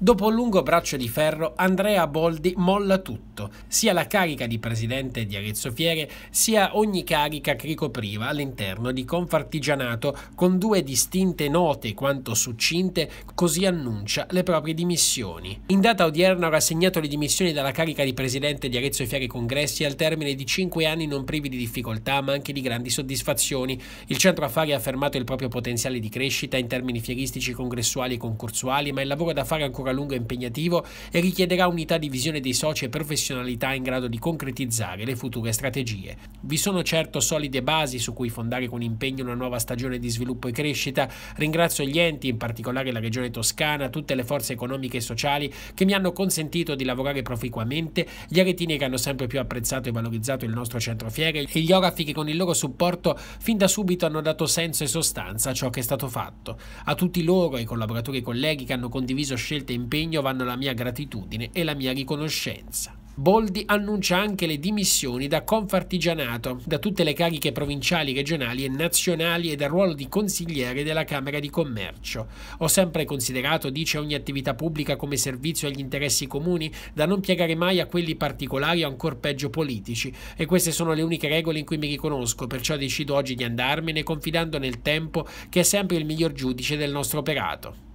Dopo un lungo braccio di ferro, Andrea Boldi molla tutto, sia la carica di presidente di Arezzo Fiere, sia ogni carica che ricopriva all'interno di Confartigianato, con due distinte note quanto succinte, così annuncia le proprie dimissioni. In data odierna ha rassegnato le dimissioni dalla carica di presidente di Arezzo Fiere Congressi al termine di cinque anni non privi di difficoltà ma anche di grandi soddisfazioni. Il centro affari ha affermato il proprio potenziale di crescita in termini fieristici, congressuali e concorsuali, ma il lavoro da fare ancora ancora lungo e impegnativo e richiederà unità di visione dei soci e professionalità in grado di concretizzare le future strategie. Vi sono certo solide basi su cui fondare con impegno una nuova stagione di sviluppo e crescita. Ringrazio gli enti, in particolare la Regione Toscana, tutte le forze economiche e sociali che mi hanno consentito di lavorare proficuamente, gli aretini che hanno sempre più apprezzato e valorizzato il nostro centro fiere e gli orafi che con il loro supporto fin da subito hanno dato senso e sostanza a ciò che è stato fatto. A tutti loro, i collaboratori e colleghi che hanno condiviso scelte impegno vanno la mia gratitudine e la mia riconoscenza. Boldi annuncia anche le dimissioni da Confartigianato, da tutte le cariche provinciali, regionali e nazionali e dal ruolo di consigliere della Camera di Commercio. Ho sempre considerato, dice, ogni attività pubblica come servizio agli interessi comuni, da non piegare mai a quelli particolari o ancor peggio politici, e queste sono le uniche regole in cui mi riconosco, perciò decido oggi di andarmene confidando nel tempo che è sempre il miglior giudice del nostro operato.